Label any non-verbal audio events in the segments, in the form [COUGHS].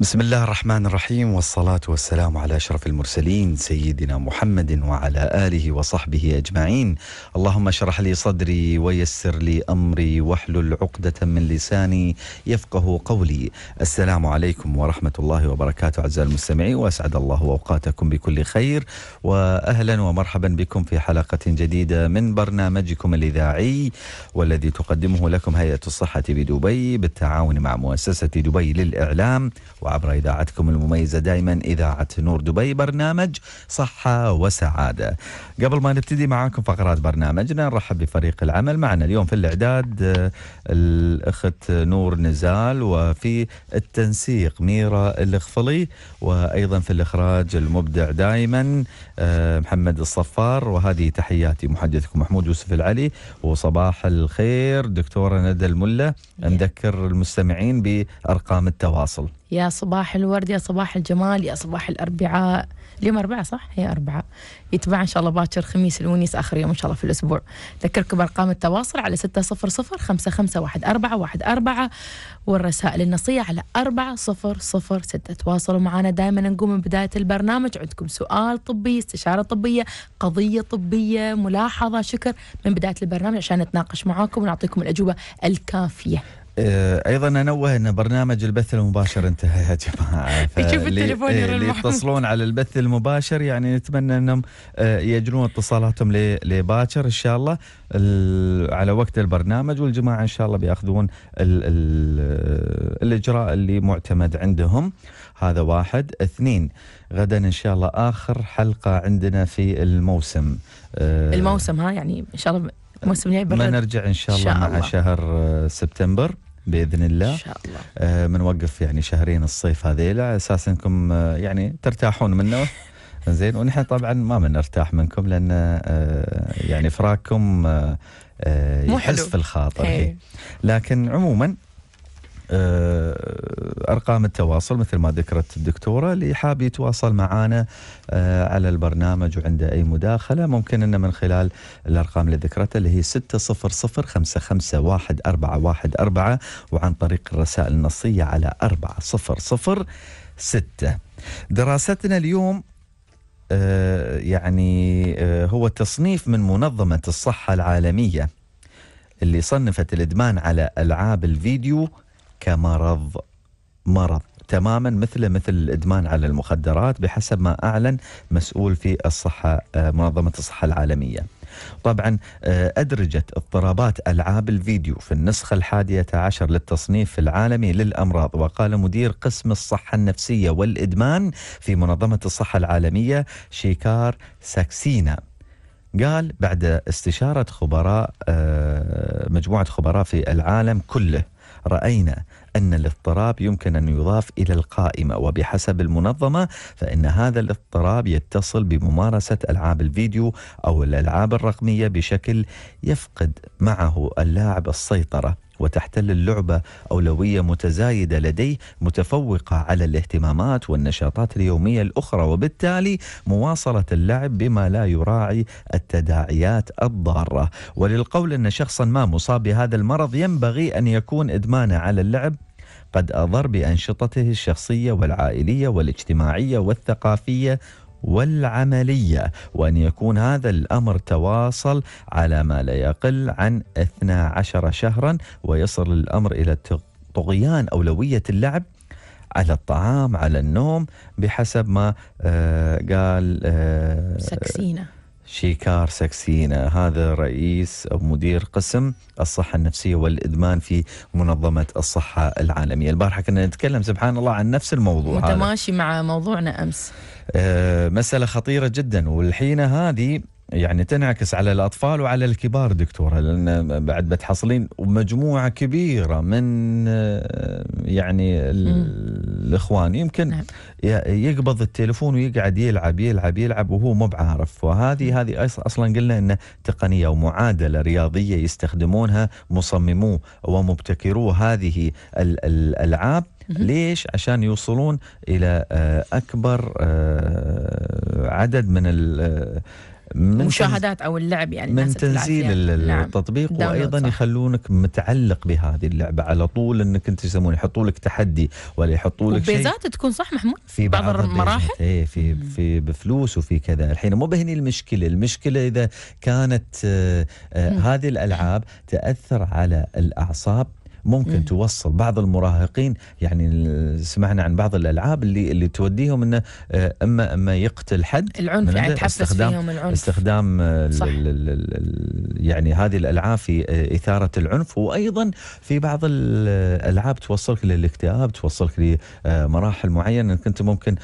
بسم الله الرحمن الرحيم والصلاة والسلام على أشرف المرسلين سيدنا محمد وعلى آله وصحبه أجمعين اللهم اشرح لي صدري ويسر لي أمري واحلل عقدة من لساني يفقه قولي السلام عليكم ورحمة الله وبركاته أعزائي المستمعين وأسعد الله أوقاتكم بكل خير وأهلا ومرحبا بكم في حلقة جديدة من برنامجكم الإذاعي والذي تقدمه لكم هيئة الصحة بدبي بالتعاون مع مؤسسة دبي للإعلام وعبر إذاعتكم المميزة دائما إذاعة نور دبي برنامج صحة وسعادة قبل ما نبتدي معاكم فقرات برنامجنا نرحب بفريق العمل معنا اليوم في الإعداد آه، الأخت نور نزال وفي التنسيق ميرا الإخفلي وأيضا في الإخراج المبدع دائما آه، محمد الصفار وهذه تحياتي محدثكم محمود يوسف العلي وصباح الخير دكتورة ندى الملة نذكر المستمعين بأرقام التواصل يا صباح الورد يا صباح الجمال يا صباح الأربعاء اليوم أربعاء صح؟ هي أربعاء يتبع إن شاء الله باكر خميس الونيس آخر يوم إن شاء الله في الأسبوع ذكركم بأرقام التواصل على ستة صفر صفر خمسة خمسة واحد أربعة واحد أربعة والرسائل النصية على أربعة صفر صفر ستة تواصلوا معنا دائما نقوم من بداية البرنامج عندكم سؤال طبي استشارة طبية قضية طبية ملاحظة شكر من بداية البرنامج عشان نتناقش معاكم ونعطيكم الأجوبة الكافية آه، ايضا انوه ان برنامج البث المباشر انتهى يا جماعه [LAUGHS] إيه، اللي يتصلون على البث المباشر يعني نتمنى انهم آه، يجرون اتصالاتهم لباكر ان شاء الله على وقت البرنامج والجماعه ان شاء الله بياخذون الـ الـ الاجراء اللي معتمد عندهم هذا واحد اثنين غدا ان شاء الله اخر حلقه عندنا في الموسم آه، الموسم ها يعني ان شاء الله ما نرجع ان شاء الله, شاء الله مع شهر سبتمبر باذن الله ان شاء الله آه يعني شهرين الصيف هذيلا على اساس انكم آه يعني ترتاحون منه [LAUGHS] زين ونحن طبعا ما بنرتاح من منكم لان آه يعني فراقكم آه, آه، يحس في الخاطر إيه. لكن عموما آه، ارقام التواصل مثل ما ذكرت الدكتوره اللي حاب يتواصل معنا آه، على البرنامج وعنده اي مداخله ممكن انه من خلال الارقام اللي ذكرتها اللي هي 600 وعن طريق الرسائل النصيه على 4006 دراستنا اليوم آه، يعني هو تصنيف من منظمه الصحه العالميه اللي صنفت الادمان على العاب الفيديو كمرض مرض تماما مثل مثل الادمان على المخدرات بحسب ما اعلن مسؤول في الصحه آه، منظمه الصحه العالميه. طبعا آه، أدرجت اضطرابات ألعاب الفيديو في النسخة الحادية عشر للتصنيف العالمي للأمراض وقال مدير قسم الصحة النفسية والإدمان في منظمة الصحة العالمية شيكار ساكسينا قال بعد استشارة خبراء آه، مجموعة خبراء في العالم كله راينا ان الاضطراب يمكن ان يضاف الى القائمه وبحسب المنظمه فان هذا الاضطراب يتصل بممارسه العاب الفيديو او الالعاب الرقميه بشكل يفقد معه اللاعب السيطره وتحتل اللعبة أولوية متزايدة لديه متفوقة على الاهتمامات والنشاطات اليومية الأخرى وبالتالي مواصلة اللعب بما لا يراعي التداعيات الضارة وللقول أن شخصا ما مصاب بهذا المرض ينبغي أن يكون إدمانه على اللعب قد أضر بأنشطته الشخصية والعائلية والاجتماعية والثقافية والعملية وأن يكون هذا الأمر تواصل على ما لا يقل عن 12 شهرا ويصل الأمر إلى طغيان أولوية اللعب على الطعام على النوم بحسب ما آه قال آه سكسينه شيكار سكسينا هذا رئيس أو مدير قسم الصحة النفسية والإدمان في منظمة الصحة العالمية البارحة كنا نتكلم سبحان الله عن نفس الموضوع متماشي هذا. مع موضوعنا أمس أه مسألة خطيرة جدا والحين هذه يعني تنعكس على الاطفال وعلى الكبار دكتوره لان بعد بتحصلين مجموعه كبيره من آه، يعني الاخوان يمكن نعم. يقبض التليفون ويقعد يلعب يلعب يلعب وهو مو بعارف وهذه هذه اصلا قلنا انه تقنيه ومعادله رياضيه يستخدمونها مصممو ومبتكرو هذه الالعاب ليش؟ عشان يوصلون الى آه، اكبر آه، عدد من من مشاهدات او اللعب يعني من تنزيل نعم. التطبيق نعم. وايضا يخلونك متعلق بهذه اللعبه على طول انك انت يسمون يحطوا لك تحدي ولا يحطوا لك شيء تكون صح محمود في بعض, بعض المراحل اي في في بفلوس وفي كذا الحين مو بهني المشكله المشكله اذا كانت آه آه هذه الالعاب تاثر على الاعصاب ممكن مم. توصل بعض المراهقين يعني سمعنا عن بعض الالعاب اللي اللي توديهم انه آه، اما اما يقتل حد العنف يعني تحفز فيهم العنف استخدام آه، صح. يعني هذه الالعاب في آه، اثاره العنف وايضا في بعض الالعاب توصلك للاكتئاب توصلك لمراحل معينه كنت ممكن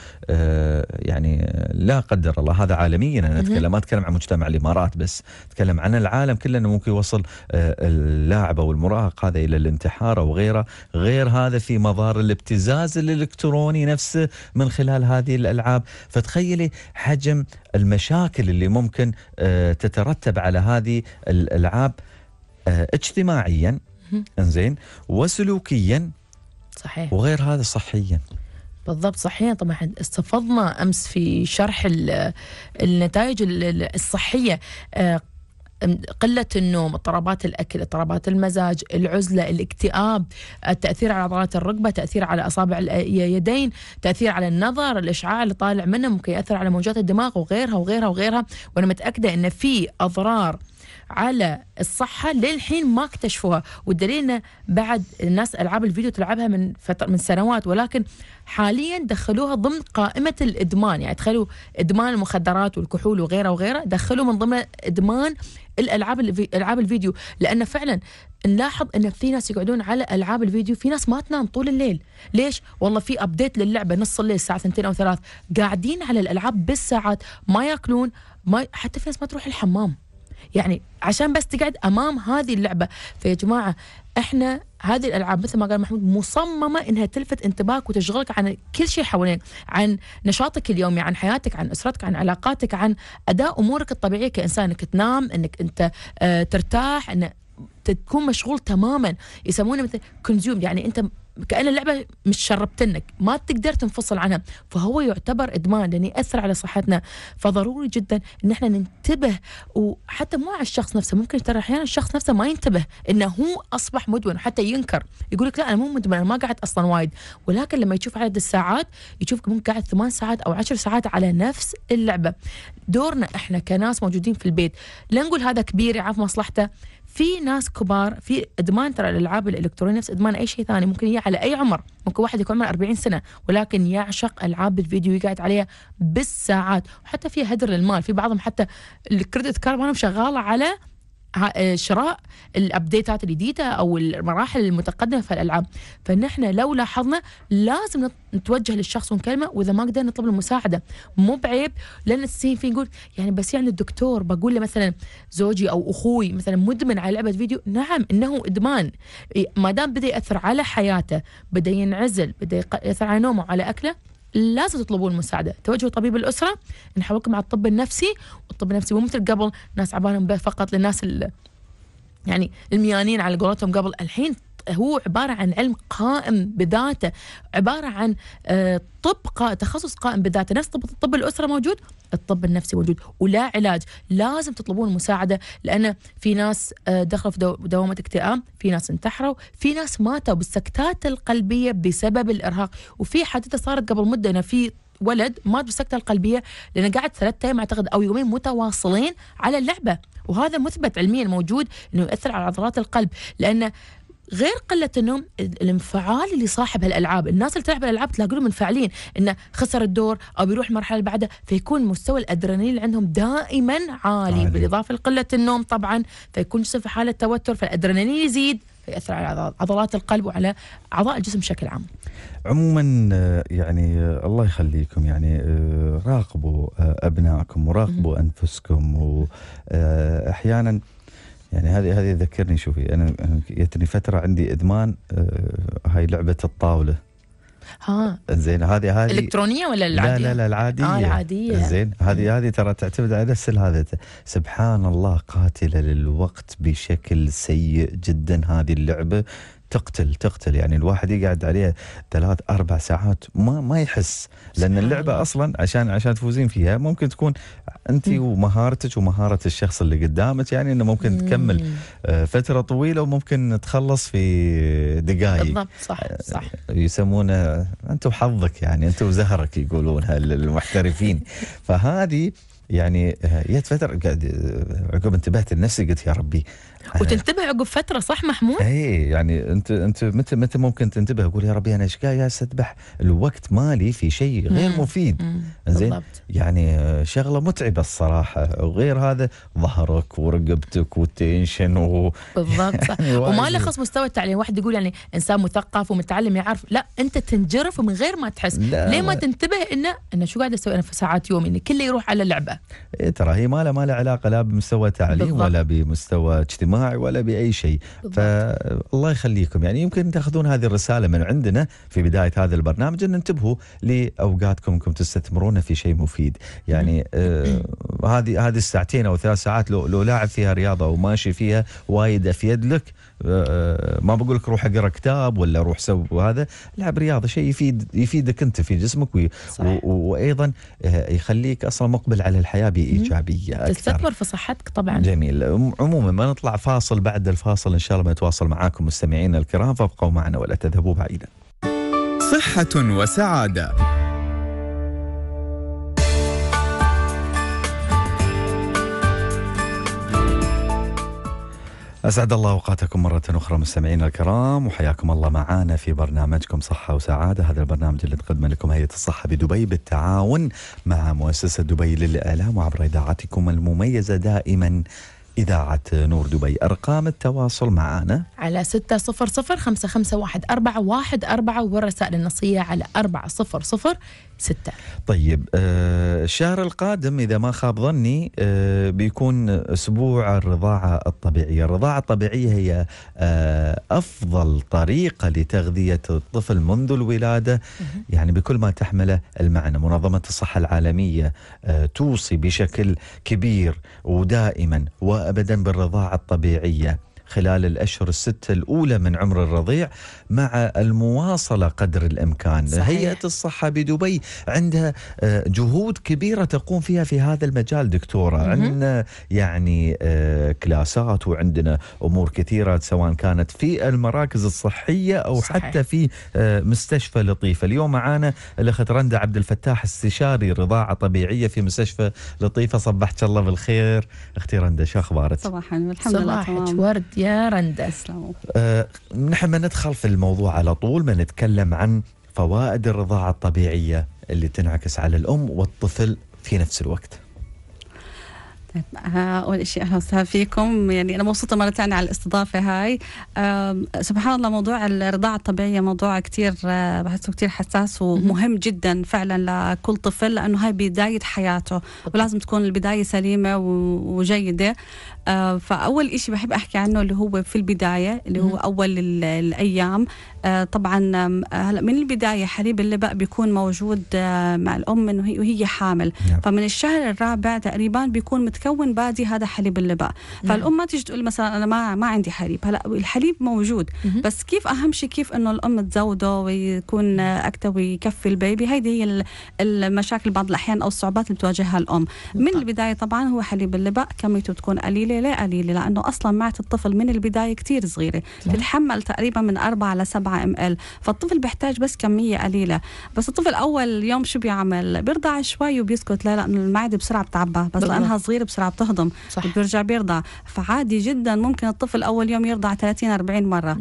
يعني لا قدر الله هذا عالميا انا اتكلم ما اتكلم عن مجتمع الامارات بس اتكلم عن العالم كله انه ممكن يوصل اللاعب او المراهق هذا الى الانتحار الانتحار أو غيره غير هذا في مظهر الابتزاز الإلكتروني نفسه من خلال هذه الألعاب فتخيلي حجم المشاكل اللي ممكن آه، تترتب على هذه الألعاب آه، اجتماعيا انزين وسلوكيا صحيح وغير هذا صحيا بالضبط صحيا طبعا استفضنا امس في شرح النتائج الصحيه آه، قله النوم اضطرابات الاكل اضطرابات المزاج العزله الاكتئاب التاثير على عضلات الركبه تاثير على اصابع اليدين تاثير على النظر الاشعاع اللي طالع منه ممكن ياثر على موجات الدماغ وغيرها وغيرها وغيرها وانا متاكده ان في اضرار على الصحه للحين ما اكتشفوها والدليل بعد الناس العاب الفيديو تلعبها من فتره من سنوات ولكن حاليا دخلوها ضمن قائمه الادمان يعني تخيلوا ادمان المخدرات والكحول وغيره وغيره دخلوا من ضمن ادمان الالعاب العاب الفيديو لان فعلا نلاحظ ان في ناس يقعدون على العاب الفيديو في ناس ما تنام طول الليل ليش والله في ابديت للعبه نص الليل الساعه ثنتين او ثلاث قاعدين على الالعاب بالساعات ما ياكلون ما حتى في ناس ما تروح الحمام يعني عشان بس تقعد امام هذه اللعبه فيا جماعه احنا هذه الالعاب مثل ما قال محمود مصممه انها تلفت انتباهك وتشغلك عن كل شيء حواليك، عن نشاطك اليومي، عن حياتك، عن اسرتك، عن علاقاتك، عن اداء امورك الطبيعيه كانسان انك تنام، انك انت آه، ترتاح، ان تكون مشغول تماما يسمونه مثل كونزيوم يعني انت كأن اللعبة مش شربتنك ما تقدر تنفصل عنها فهو يعتبر إدمان لانه يأثر على صحتنا فضروري جدا أن احنا ننتبه وحتى مو على الشخص نفسه ممكن ترى أحيانا الشخص نفسه ما ينتبه أنه هو أصبح مدمن وحتى ينكر يقول لك لا أنا مو مدمن أنا ما قعدت أصلا وايد ولكن لما يشوف عدد الساعات يشوف ممكن قاعد ثمان ساعات أو عشر ساعات على نفس اللعبة دورنا احنا كناس موجودين في البيت لا نقول هذا كبير يعرف مصلحته في ناس كبار في ادمان ترى الالعاب الالكترونيه نفس ادمان اي شيء ثاني ممكن هي على اي عمر ممكن واحد يكون عمره 40 سنه ولكن يعشق العاب الفيديو يقعد عليها بالساعات وحتى في هدر للمال في بعضهم حتى الكريدت كارد مالهم شغاله على آه، شراء الابديتات الجديده او المراحل المتقدمه في الالعاب فنحن لو لاحظنا لازم نتوجه للشخص ونكلمه واذا ما قدرنا نطلب المساعده مو بعيب لان السين في نقول يعني بس يعني الدكتور بقول له مثلا زوجي او اخوي مثلا مدمن على لعبه فيديو نعم انه ادمان إيه، ما دام بدا ياثر على حياته بدا ينعزل بدا ياثر على نومه على اكله لازم تطلبون المساعدة توجهوا طبيب الأسرة نحولكم على الطب النفسي والطب النفسي مو مثل قبل ناس عبالهم به فقط للناس يعني الميانين على قولتهم قبل الحين هو عبارة عن علم قائم بذاته عبارة عن آه، طب تخصص قائم بذاته نفس طب, طب الأسرة موجود الطب النفسي موجود ولا علاج لازم تطلبون مساعدة لأن في ناس آه، دخلوا في دوامة اكتئاب في ناس انتحروا في ناس ماتوا بالسكتات القلبية بسبب الإرهاق وفي حادثة صارت قبل مدة أنا في ولد مات بالسكته القلبيه لانه قعد ثلاثة ايام اعتقد او يومين متواصلين على اللعبه وهذا مثبت علميا موجود انه يؤثر على عضلات القلب لانه غير قله النوم الانفعال اللي صاحب هالالعاب الناس اللي تلعب الالعاب تلاقيهم منفعلين انه خسر الدور او بيروح المرحله اللي بعدها فيكون مستوى الادرينالين اللي عندهم دائما عالي, عالي. بالاضافه لقله النوم طبعا فيكون جسم في حاله توتر فالادرينالين يزيد فيأثر على عضلات القلب وعلى أعضاء الجسم بشكل عام عموما آه، يعني آه، الله يخليكم يعني آه، راقبوا أبنائكم وراقبوا أنفسكم وأحيانا يعني هذه هذه ذكرني شوفي انا جتني فتره عندي ادمان آه هاي لعبه الطاوله ها زين هذه هذه الكترونيه ولا العاديه؟ لا لا لا العاديه اه العاديه زين هذه هذه ترى تعتمد على نفس هذا سبحان الله قاتله للوقت بشكل سيء جدا هذه اللعبه تقتل تقتل يعني الواحد يقعد عليها ثلاث اربع ساعات ما ما يحس لان اللعبه اصلا عشان عشان تفوزين فيها ممكن تكون انت ومهارتك ومهاره الشخص اللي قدامك يعني انه ممكن تكمل آه، فتره طويله وممكن تخلص في دقائق بالضبط صح آه، صح يسمونه انت وحظك يعني انت وزهرك يقولونها المحترفين فهذه يعني جت آه، فتره عقب انتبهت لنفسي قلت يا ربي أيوة. وتنتبه عقب فتره صح محمود؟ اي يعني انت انت متى متى ممكن تنتبه تقول يا ربي انا ايش قاعد استذبح الوقت مالي في شيء غير مفيد زين يعني آه، شغله متعبه الصراحه وغير هذا ظهرك ورقبتك والتنشن و... بالضبط يعني وما له خص مستوى التعليم واحد يقول يعني انسان مثقف ومتعلم يعرف لا انت تنجرف من غير ما تحس ليه ما تنتبه انه انه شو قاعد اسوي انا في ساعات يومي كله يروح على لعبه إيه ترى هي ما لها ما لها علاقه لا بمستوى تعليم بالضبط. ولا بمستوى اجتماعي بالاجتماع ولا باي شيء فالله يخليكم يعني يمكن تاخذون هذه الرساله من عندنا في بدايه هذا البرنامج ان انتبهوا لاوقاتكم انكم تستثمرون في شيء مفيد يعني آه هذه هذه الساعتين او ثلاث ساعات لو لو لاعب فيها رياضه وماشي فيها وايد افيد لك آه، آه، ما بقول لك روح اقرا كتاب ولا روح سو هذا العب رياضه شيء يفيد يفيدك انت في جسمك وي وايضا آه، يخليك اصلا مقبل على الحياه بايجابيه اكثر تستثمر في صحتك طبعا جميل عموما ما نطلع فاصل بعد الفاصل ان شاء الله بنتواصل معاكم مستمعينا الكرام فابقوا معنا ولا تذهبوا بعيدا صحه وسعاده أسعد الله أوقاتكم مرة أخرى مستمعينا الكرام وحياكم الله معنا في برنامجكم صحة وسعادة هذا البرنامج اللي تقدمه لكم هيئة الصحة بدبي بالتعاون مع مؤسسة دبي للإعلام وعبر إذاعتكم المميزة دائما إذاعة نور دبي أرقام التواصل معنا على ستة صفر صفر خمسة خمسة واحد أربعة واحد أربعة والرسائل النصية على أربعة صفر صفر ستة طيب آه الشهر القادم إذا ما خاب ظني آه بيكون أسبوع الرضاعة الطبيعية الرضاعة الطبيعية هي آه أفضل طريقة لتغذية الطفل منذ الولادة يعني بكل ما تحمله المعنى منظمة الصحة العالمية آه، توصي بشكل كبير ودائما وأبدا بالرضاعة الطبيعية خلال الأشهر الستة الأولى من عمر الرضيع مع المواصلة قدر الإمكان صحيح. هيئة الصحة بدبي عندها آه، جهود كبيرة تقوم فيها في هذا المجال دكتورة م-م. عندنا يعني آه، كلاسات وعندنا أمور كثيرة سواء كانت في المراكز الصحية أو صحيح. حتى في آه، مستشفى لطيفة اليوم معانا الأخت رندا عبد الفتاح استشاري رضاعة طبيعية في مستشفى لطيفة صبحت الله بالخير اختي رندا شو أخبارك؟ صباحا والحمد لله ورد يا رندا آه نحن ما ندخل في الموضوع على طول ما نتكلم عن فوائد الرضاعة الطبيعية اللي تنعكس على الأم والطفل في نفس الوقت طيب، آه، اول شيء اهلا وسهلا فيكم يعني انا مبسوطه مره ثانيه على الاستضافه هاي سبحان الله موضوع الرضاعه الطبيعيه موضوع كثير آه، بحسه كثير حساس ومهم جدا فعلا لكل طفل لانه هاي بدايه حياته ولازم تكون البدايه سليمه وجيده آه، فاول شيء بحب احكي عنه اللي هو في البدايه اللي هو اول الايام آه، طبعا هلا من البدايه حليب اللبق بيكون موجود آه، مع الام انه وهي حامل نعم. فمن الشهر الرابع تقريبا بيكون متكون بادي هذا حليب اللبق نعم. فالام ما تيجي تقول مثلا انا ما ما عندي حليب هلا الحليب موجود مم. بس كيف اهم شيء كيف انه الام تزوده ويكون اكثر ويكفي البيبي هيدي هي المشاكل بعض الاحيان او الصعوبات اللي بتواجهها الام نعم. من البدايه طبعا هو حليب اللبق كميته تكون قليله قليله لا قليله لانه اصلا معه الطفل من البدايه كثير صغيره صح. تتحمل تقريبا من 4 ل 7 ام ال فالطفل بيحتاج بس كميه قليله بس الطفل اول يوم شو بيعمل بيرضع شوي وبيسكت لا لانه المعده بسرعه بتعبى بس لانها صغيره بسرعه بتهضم صح. بيرجع بيرضع فعادي جدا ممكن الطفل اول يوم يرضع 30 40 مره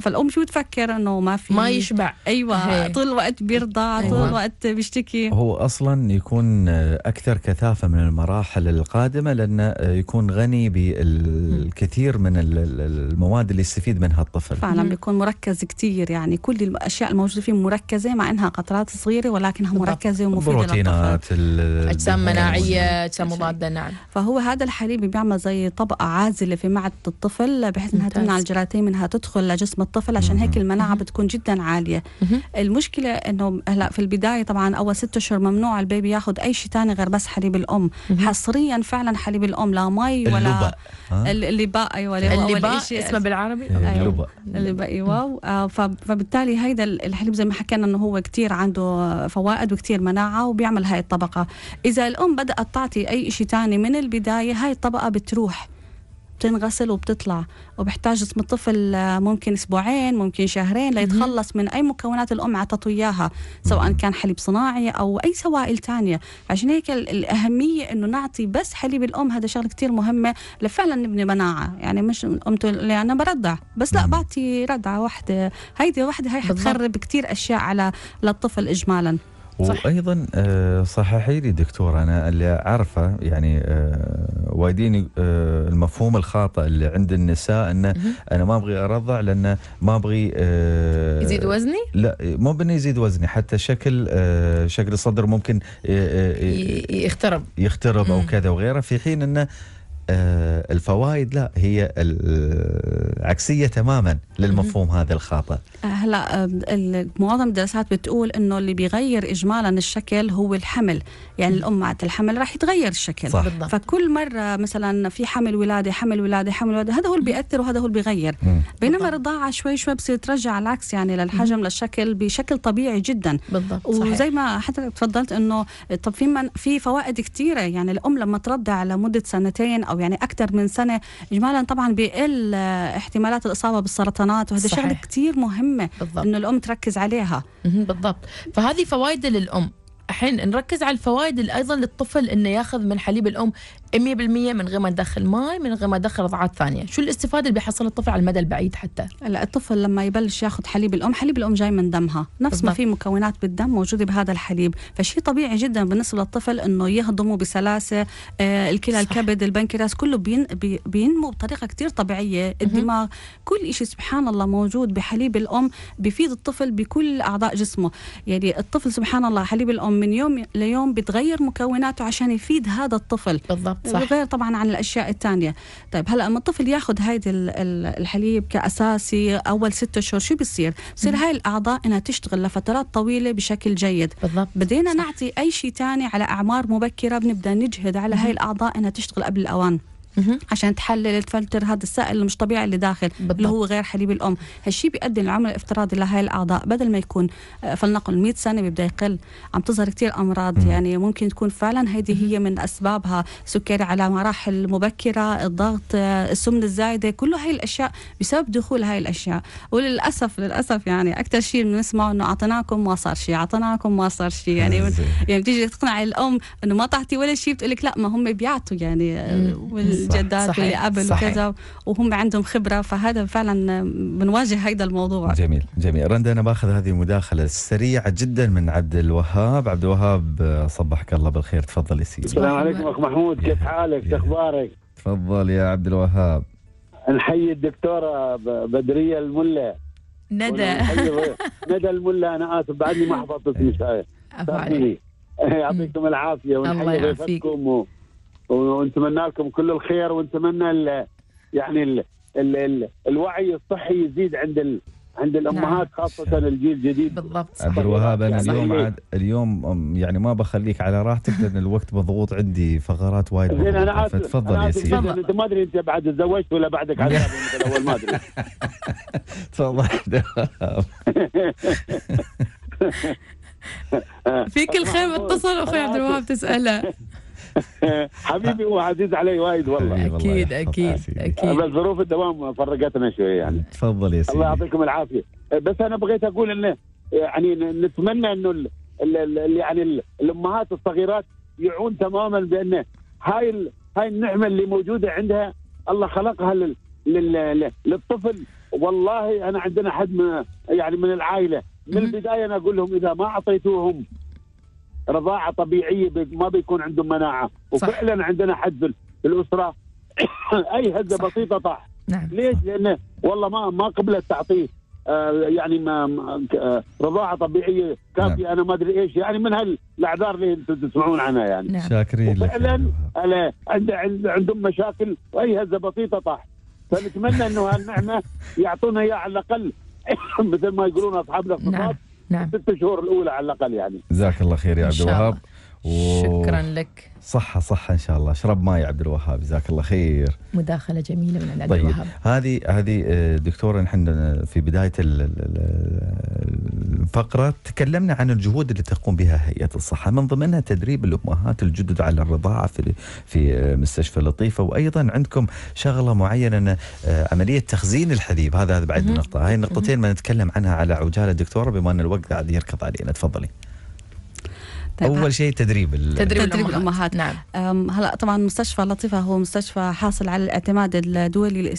فالام شو بتفكر انه ما في ما يشبع ايوه هي. طول الوقت بيرضع أيوة. طول الوقت بيشتكي هو اصلا يكون اكثر كثافه من المراحل القادمه لانه يكون غني بالكثير من المواد اللي يستفيد منها الطفل فعلا بيكون مركز كثير يعني كل الاشياء الموجوده فيه مركزه مع انها قطرات صغيره ولكنها مركزه ومفيده بروتينات اجسام مناعيه اجسام مضاده نعم فهو هذا الحليب بيعمل زي طبقه عازله في معده الطفل بحيث انها تمنع الجراثيم انها تدخل لجسم الطفل عشان هيك المناعه بتكون جدا عاليه المشكله انه هلا في البدايه طبعا اول ست اشهر ممنوع البيبي ياخذ اي شيء ثاني غير بس حليب الام حصريا فعلا حليب الام لا مي ولا اللي بقى ايوه اللبا اسمه بالعربي اللي بقى ايوه, أيوة. آه، فبالتالي هيدا الحليب زي ما حكينا انه هو كثير عنده فوائد وكثير مناعه وبيعمل هاي الطبقه اذا الام بدات تعطي اي شيء ثاني من البدايه هاي الطبقه بتروح بتنغسل وبتطلع وبحتاج جسم الطفل آه، ممكن اسبوعين ممكن شهرين ليتخلص من اي مكونات الام عطته اياها سواء كان حليب صناعي او اي سوائل تانية عشان هيك الاهميه انه نعطي بس حليب الام هذا شغله كتير مهمه لفعلا نبني مناعه يعني مش ام تقول انا برضع بس لا بعطي رضعه واحده هيدي واحده هي حتخرب كتير اشياء على للطفل اجمالا وايضا آه، صححي لي دكتور انا اللي اعرفه يعني آه، وايدين آه، المفهوم الخاطئ اللي عند النساء انه انا ما ابغي ارضع لانه ما ابغي يزيد وزني؟ لا مو بانه يزيد وزني حتى شكل شكل الصدر ممكن يخترب يخترب او كذا وغيره في حين انه الفوائد لا هي العكسيه تماما للمفهوم هذا الخاطئ هلا معظم الدراسات بتقول انه اللي بيغير اجمالا الشكل هو الحمل يعني الام مع الحمل راح يتغير الشكل صح. بالضبط. فكل مره مثلا في حمل ولاده حمل ولاده حمل ولاده هذا هو اللي بياثر وهذا هو اللي بيغير مم. بينما الرضاعه شوي شوي بصير ترجع العكس يعني للحجم مم. للشكل بشكل طبيعي جدا بالضبط وزي ما حتى تفضلت انه طب في من في فوائد كثيره يعني الام لما ترضع لمده سنتين او يعني اكثر من سنه اجمالا طبعا بيقل آه، احتمالات الاصابه بالسرطانات وهذا شغله كثير مهم مهمه بالضبط. انه الام تركز عليها بالضبط فهذه فوائد للام الحين نركز على الفوائد ايضا للطفل انه ياخذ من حليب الام 100% من غير ما ندخل ماي من غير ما ندخل رضعات ثانيه شو الاستفاده اللي بيحصلها الطفل على المدى البعيد حتى هلا الطفل لما يبلش ياخذ حليب الام حليب الام جاي من دمها نفس بالضبط. ما في مكونات بالدم موجوده بهذا الحليب فشيء طبيعي جدا بالنسبه للطفل انه يهضمه بسلاسه آه الكلى الكبد البنكرياس كله بين بينمو بطريقه كثير طبيعيه الدماغ كل شيء سبحان الله موجود بحليب الام بفيد الطفل بكل اعضاء جسمه يعني الطفل سبحان الله حليب الام من يوم ليوم بتغير مكوناته عشان يفيد هذا الطفل بالضبط صح. غير طبعا عن الاشياء الثانيه طيب هلا لما الطفل ياخذ هيدي الحليب كاساسي اول ستة اشهر شو بيصير بصير هاي الاعضاء انها تشتغل لفترات طويله بشكل جيد بالضبط. بدينا صح. نعطي اي شيء ثاني على اعمار مبكره بنبدا نجهد على هاي الاعضاء انها تشتغل قبل الاوان عشان تحلل تفلتر هذا السائل اللي مش طبيعي اللي داخل بالضبط. اللي هو غير حليب الام هالشيء بيؤدي للعمر الافتراضي لهي الاعضاء بدل ما يكون آه، فلنقل 100 سنه بيبدا يقل عم تظهر كثير امراض مم. يعني ممكن تكون فعلا هيدي هي من اسبابها سكري على مراحل مبكره الضغط آه، السمنه الزايده كل هاي الاشياء بسبب دخول هاي الاشياء وللاسف للاسف يعني اكثر شيء بنسمعه انه اعطيناكم ما صار شيء اعطيناكم ما صار شيء يعني آه، من يعني بتيجي تقنع الام انه ما تعطي ولا شيء بتقول لك لا ما هم بيعطوا يعني الجدات صحيح. قبل وكذا وهم عندهم خبره فهذا فعلا بنواجه هذا الموضوع جميل جميل رندا انا باخذ هذه المداخله السريعه جدا من عبد الوهاب عبد الوهاب صبحك الله بالخير تفضل يا سيدي السلام عليكم اخ محمود كيف حالك اخبارك تفضل يا عبد الوهاب نحيي الدكتوره بدريه الملا ندى ندى الملا انا اسف بعدني ما حفظت اسمك إيه. [LAUGHS] يعطيكم العافيه الله يعافيك ونتمنى لكم كل الخير ونتمنى الـ يعني ال ال الـ الوعي الصحي يزيد عند الـ عند نعم. الامهات نعم. خاصه الجيل الجديد بالضبط عبد الوهاب انا يعني اليوم عاد اليوم يعني ما بخليك على راحتك [LAUGHS] لان الوقت مضغوط عندي فقرات وايد زين انا عاد تفضل يا سيدي انت ما ادري انت بعد تزوجت ولا بعدك على [LAUGHS] الاول ما ادري تفضل فيك الخير اتصل اخوي عبد الوهاب تساله [LAUGHS] حبيبي وعزيز علي وايد والله اكيد اكيد اكيد بس ظروف الدوام فرقتنا شويه يعني تفضل يا سيدي الله يعطيكم العافيه بس انا بغيت اقول انه يعني نتمنى انه يعني الامهات الصغيرات يعون تماما بان هاي هاي النعمه اللي موجوده عندها الله خلقها للطفل والله انا عندنا حد من يعني من العائله من البدايه انا اقول لهم اذا ما اعطيتوهم رضاعه طبيعيه ما بيكون عندهم مناعه وفعلا عندنا حد في الاسره [COUGHS] اي هزه بسيطه طاح نعم. ليش؟ لانه والله ما ما قبلت تعطيه آه يعني ما آه، رضاعه طبيعيه كافيه نعم. انا ما ادري ايش يعني من هالاعذار اللي انتم تسمعون عنها يعني نعم. شاكرين وفعلا فعلا عندهم مشاكل واي هزه بسيطه طاح فنتمنى انه هالنعمه يعطونا اياها على الاقل [COUGHS] مثل ما يقولون اصحاب الاقتصاد نعم. نعم ست شهور الاولى على الاقل يعني جزاك الله خير يا عبد الوهاب شكرا لك صحة صحة إن شاء الله اشرب ماي عبد الوهاب جزاك الله خير مداخلة جميلة من عبد طيب. الوهاب هذه هذه آه، دكتورة نحن آه، في بداية الفقرة تكلمنا عن الجهود اللي تقوم بها هيئة الصحة من ضمنها تدريب الأمهات الجدد على الرضاعة في في آه، مستشفى لطيفة وأيضا عندكم شغلة معينة عملية تخزين الحليب هذا هذا بعد نقطة هاي النقطتين ما نتكلم عنها على عجالة دكتورة بما أن الوقت قاعد يركض علينا تفضلي طيب اول شيء تدريب تدريب, تدريب الامهات نعم هلا طبعا مستشفى لطيفه هو مستشفى حاصل على الاعتماد الدولي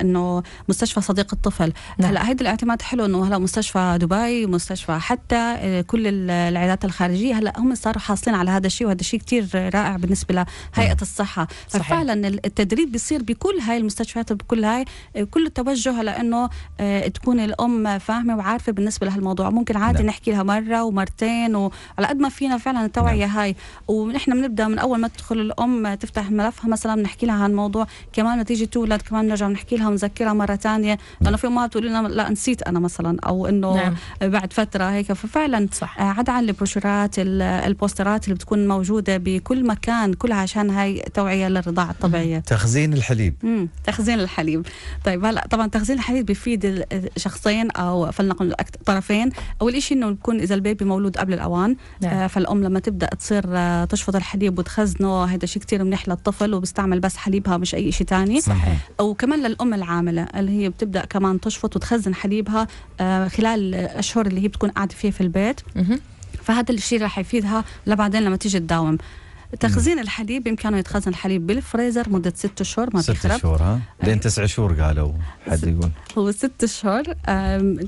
انه مستشفى صديق الطفل نعم. هلا هيدا الاعتماد حلو انه هلا مستشفى دبي مستشفى حتى آه، كل العيادات الخارجيه هلا هم صاروا حاصلين على هذا الشيء وهذا الشيء كثير رائع بالنسبه لهيئه نعم. الصحه ففعلا التدريب بيصير بكل هاي المستشفيات بكل هاي آه، كل التوجه لانه آه، تكون الام فاهمه وعارفه بالنسبه لهالموضوع ممكن عادي نعم. نحكي لها مره ومرتين وعلى قد ما فينا فعلا التوعيه نعم. هاي ونحن بنبدا من اول ما تدخل الام تفتح ملفها مثلا بنحكي لها عن الموضوع كمان تيجي تولد كمان بنرجع بنحكي لها ونذكرها مره ثانيه لانه نعم. في امها تقول لنا لا نسيت انا مثلا او انه نعم. بعد فتره هيك ففعلا صح. عدا آه، عن البروشورات البوسترات اللي بتكون موجوده بكل مكان كلها عشان هاي توعيه للرضاعه الطبيعيه تخزين الحليب مم. تخزين الحليب طيب هلا طبعا تخزين الحليب بيفيد شخصين او فلنقل طرفين اول شيء انه يكون اذا البيبي مولود قبل الاوان نعم. آه، الام لما تبدا تصير آه، تشفط الحليب وتخزنه هذا شيء كثير منيح للطفل وبيستعمل بس حليبها مش اي شيء ثاني صحيح وكمان للام العامله اللي هي بتبدا كمان تشفط وتخزن حليبها آه، خلال الاشهر اللي هي بتكون قاعده فيه في البيت فهذا الشيء رح يفيدها لبعدين لما تيجي تداوم تخزين الحليب بامكانه يتخزن الحليب بالفريزر مده ست شهور ما بيخرب ست شهور ها لين تسع شهور قالوا حد يقول هو ست شهور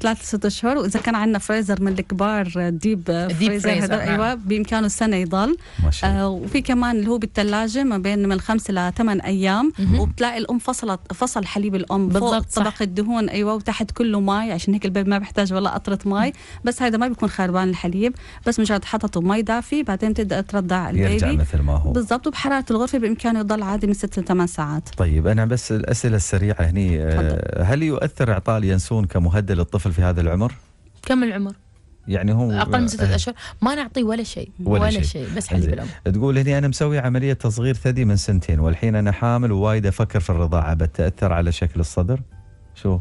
ثلاث ست شهور واذا كان عندنا فريزر من الكبار آه، ديب فريزر هذا ايوه نعم. بامكانه سنه يضل ما شاء الله. آه وفي كمان اللي هو بالثلاجه ما بين من خمسه لثمان ايام وبتلاقي الام فصلت فصل حليب الام بالضبط فوق طبق الدهون ايوه وتحت كله ماي عشان هيك البيب ما بيحتاج ولا قطره ماي بس هذا ما بيكون خربان الحليب بس مجرد حطته مي دافي بعدين تبدا ترضع البيبي مثل ما هو بالضبط وبحراره الغرفه بامكانه يضل عادي من 6 ل 8 ساعات طيب انا بس الاسئله السريعه هني آه، هل يؤثر اعطاء اليانسون كمهدل للطفل في هذا العمر؟ كم العمر؟ يعني هو اقل من ستة آه. اشهر ما نعطيه ولا شيء ولا, ولا شيء. شيء بس حليب الام تقول هني انا مسوي عمليه تصغير ثدي من سنتين والحين انا حامل ووايد افكر في الرضاعه بتاثر على شكل الصدر؟ شو؟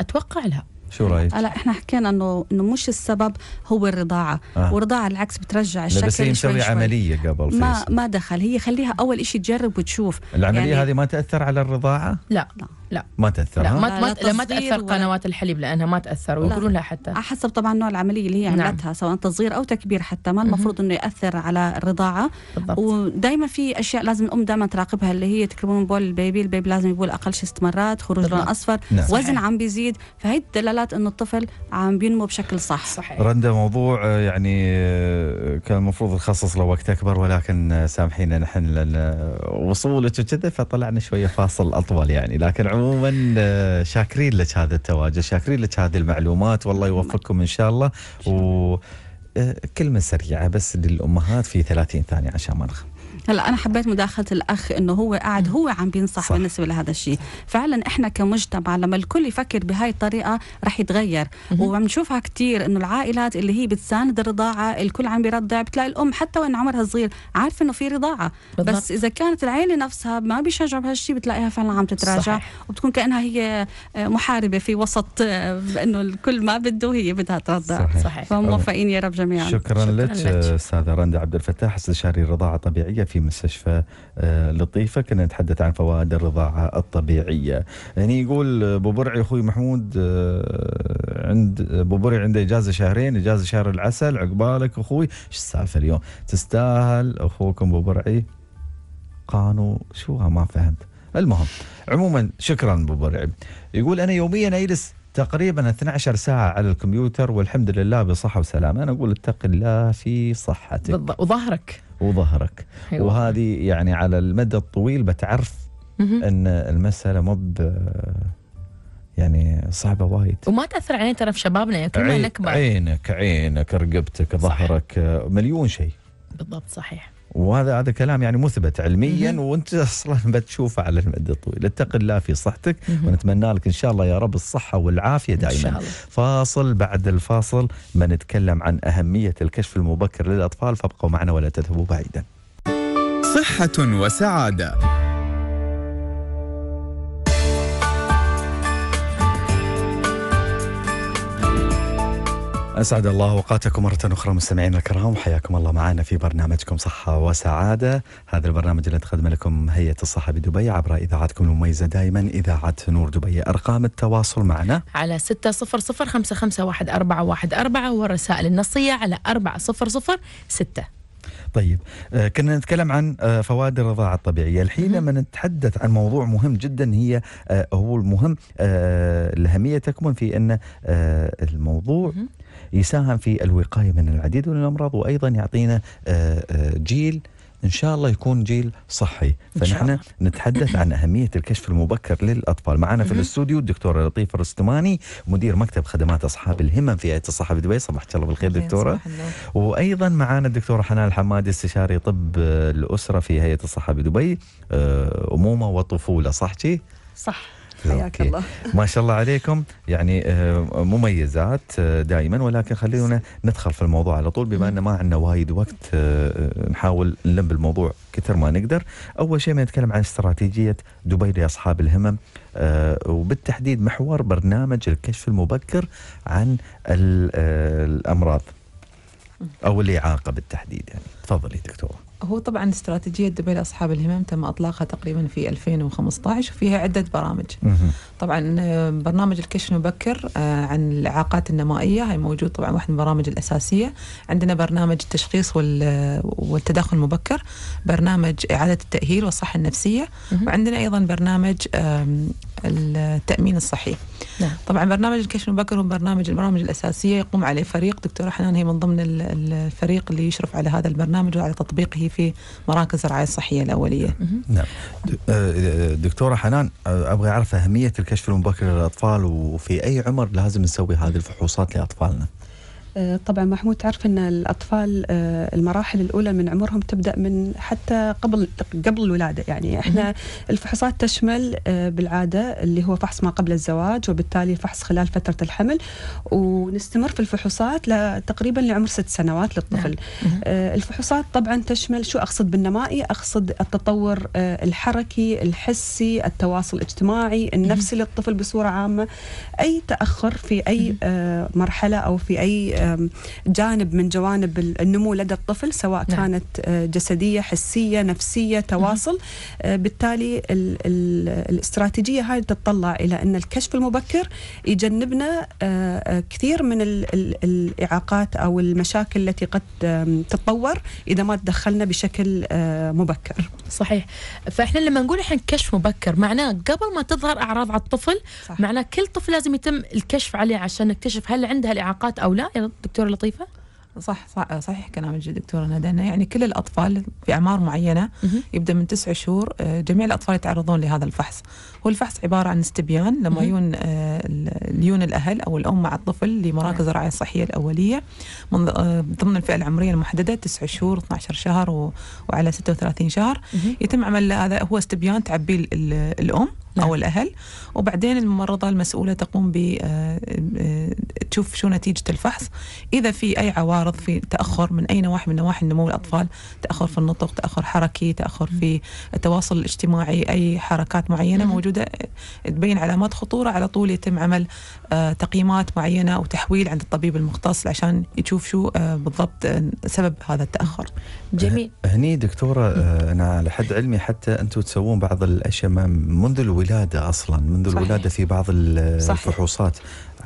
اتوقع لا شو رايك؟ هلا احنا حكينا انه انه مش السبب هو الرضاعه، آه. والرضاعه العكس بترجع الشكل بس هي مسوي عمليه قبل ما ما دخل هي خليها اول شيء تجرب وتشوف العمليه يعني هذه ما تاثر على الرضاعه؟ لا, لا. لا ما تاثر لا ما, لا, لا ما تاثر قنوات الحليب لانها ما تاثر ويقولون لها حتى حسب طبعا نوع العمليه اللي هي نعم. عملتها نعم. سواء تصغير او تكبير حتى ما المفروض انه ياثر على الرضاعه ودائما في اشياء لازم الام دائما تراقبها اللي هي تكرمون بول البيبي البيبي لازم يبول اقل ست مرات خروج لون اصفر نعم. وزن عم بيزيد فهي الدلالات انه الطفل عم بينمو بشكل صح صحيح رندا موضوع آه، يعني آه، كان المفروض نخصص له وقت اكبر ولكن آه، سامحينا نحن وصولك وكذا فطلعنا شويه فاصل اطول يعني لكن عموما آه، شاكرين لك هذا التواجد شاكرين لك هذه المعلومات والله يوفقكم ان شاء الله و آه، كلمة سريعة بس للأمهات في 30 ثانية عشان ما نخاف هلا انا حبيت مداخله الاخ انه هو قاعد هو عم بينصح صح. بالنسبه لهذا الشيء فعلا احنا كمجتمع لما الكل يفكر بهاي الطريقه رح يتغير وعم نشوفها كثير انه العائلات اللي هي بتساند الرضاعه الكل عم بيرضع بتلاقي الام حتى وان عمرها صغير عارفه انه في رضاعه بس اذا كانت العائله نفسها ما بيشجعوا بهالشيء بتلاقيها فعلا عم تتراجع صحيح. وبتكون كانها هي آه، محاربه في وسط آه، انه الكل ما بده هي بدها ترضع صحيح. فموفقين يا رب جميعا شكرا, شكرا لك استاذه آه، رندا عبد الفتاح استشاري الرضاعه الطبيعيه في مستشفى آه، لطيفة كنا نتحدث عن فوائد الرضاعة الطبيعية هني يعني يقول أبو برعي أخوي محمود آه، عند أبو برعي عنده إجازة شهرين إجازة شهر العسل عقبالك أخوي شو السالفة اليوم تستاهل أخوكم أبو برعي قانو شو ما فهمت المهم عموما شكرا أبو برعي يقول أنا يوميا أجلس تقريبا 12 ساعة على الكمبيوتر والحمد لله بصحة وسلامة أنا أقول اتق الله في صحتك وظهرك وظهرك أيوة. وهذه يعني على المدى الطويل بتعرف ان المساله مو يعني صعبه وايد وما تاثر علينا ترى في شبابنا يعني كل ما نكبر عينك عينك رقبتك ظهرك مليون شيء بالضبط صحيح وهذا هذا كلام يعني مثبت علميا وانت اصلا [LAUGHS] بتشوفه على المدى الطويل اتق الله في صحتك ونتمنى لك ان شاء الله يا رب الصحه والعافيه دائما فاصل بعد الفاصل بنتكلم عن اهميه الكشف المبكر للاطفال فابقوا معنا ولا تذهبوا بعيدا صحه وسعاده أسعد الله أوقاتكم مرة أخرى مستمعينا الكرام وحياكم الله معنا في برنامجكم صحة وسعادة هذا البرنامج اللي تقدم لكم هيئة الصحة بدبي عبر إذاعتكم المميزة دائما إذاعة نور دبي أرقام التواصل معنا على 600551414 والرسائل النصية على 4006 طيب آه، كنا نتكلم عن آه، فوائد الرضاعة الطبيعية الحين لما نتحدث عن موضوع مهم جدا هي آه، هو المهم الأهمية تكمن في أن الموضوع يساهم في الوقاية من العديد من الأمراض وأيضا يعطينا آه، آه، جيل ان شاء الله يكون جيل صحي فنحن نتحدث عن اهميه الكشف المبكر للاطفال معنا في الاستوديو الدكتوره لطيفة الرستماني مدير مكتب خدمات اصحاب الهمم في هيئه الصحه بدبي صباحك الله بالخير دكتوره وايضا معنا الدكتوره حنان الحمادي استشاري طب آه، الاسره في هيئه الصحه بدبي امومه وطفوله صح صح حياك الله [LAUGHS] ما شاء الله عليكم يعني آه، مميزات آه، دائما ولكن خلينا ندخل في الموضوع على طول بما ان ما عندنا وايد وقت آه، نحاول نلم بالموضوع كثر ما نقدر اول شيء بنتكلم عن استراتيجيه دبي لاصحاب الهمم وبالتحديد محور برنامج الكشف المبكر عن الامراض او الاعاقه بالتحديد يعني تفضلي دكتوره هو طبعا استراتيجية دبي لأصحاب الهمم تم إطلاقها تقريبا في 2015 وفيها عدة برامج طبعا آه، برنامج الكشف المبكر آه، عن الإعاقات النمائية هي موجود طبعا واحد من البرامج الأساسية عندنا برنامج التشخيص والتدخل المبكر برنامج إعادة التأهيل والصحة النفسية وعندنا أيضا برنامج التامين الصحي نعم. طبعا برنامج الكشف المبكر هو برنامج البرامج الاساسيه يقوم عليه فريق دكتوره حنان هي من ضمن الفريق اللي يشرف على هذا البرنامج وعلى تطبيقه في مراكز الرعايه الصحيه الاوليه نعم آه، دكتوره حنان ابغى اعرف اهميه الكشف المبكر للاطفال وفي اي عمر لازم نسوي هذه الفحوصات لاطفالنا آه، طبعا محمود تعرف ان الاطفال آه، المراحل الاولى من عمرهم تبدا من حتى قبل قبل الولاده يعني احنا الفحوصات تشمل آه، بالعاده اللي هو فحص ما قبل الزواج وبالتالي فحص خلال فتره الحمل ونستمر في الفحوصات تقريبا لعمر ست سنوات للطفل نعم. الفحوصات طبعا تشمل شو اقصد بالنمائي اقصد التطور الحركي الحسي التواصل الاجتماعي النفسي للطفل بصوره عامه اي تاخر في اي مرحله او في اي جانب من جوانب النمو لدى الطفل سواء نعم. كانت أه، جسديه حسيه نفسيه تواصل أه، بالتالي ال ال الاستراتيجيه هاي تتطلع الى ان الكشف المبكر يجنبنا أه، كثير من الاعاقات او المشاكل التي قد تتطور اذا ما تدخلنا بشكل مبكر صحيح فاحنا لما نقول الحين كشف مبكر معناه قبل ما تظهر اعراض على الطفل معناه كل طفل لازم يتم الكشف عليه عشان نكتشف هل عنده الاعاقات او لا دكتورة لطيفة؟ صح صحيح كلامك دكتوره ندى يعني كل الاطفال في اعمار معينه يبدا من تسع شهور آه، جميع الاطفال يتعرضون لهذا الفحص هو الفحص عباره عن استبيان لما يون آه، ليون الاهل او الام مع الطفل لمراكز الرعايه الصحيه الاوليه من آه، ضمن الفئه العمريه المحدده 9 شهور 12 شهر وعلى 36 شهر يتم عمل هذا هو استبيان تعبي الام نعم. او الاهل وبعدين الممرضه المسؤوله تقوم ب آه، تشوف شو نتيجه الفحص اذا في اي عوارض في تاخر من اي نواحي من نواحي نمو الاطفال تاخر في النطق تاخر حركي تاخر في التواصل الاجتماعي اي حركات معينه موجوده موجوده تبين علامات خطوره على طول يتم عمل آه، تقييمات معينه وتحويل عند الطبيب المختص عشان يشوف شو آه، بالضبط آه، سبب هذا التاخر. جميل. هني دكتوره انا على حد علمي حتى انتم تسوون بعض الاشياء منذ الولاده اصلا منذ صحيح. الولاده في بعض الفحوصات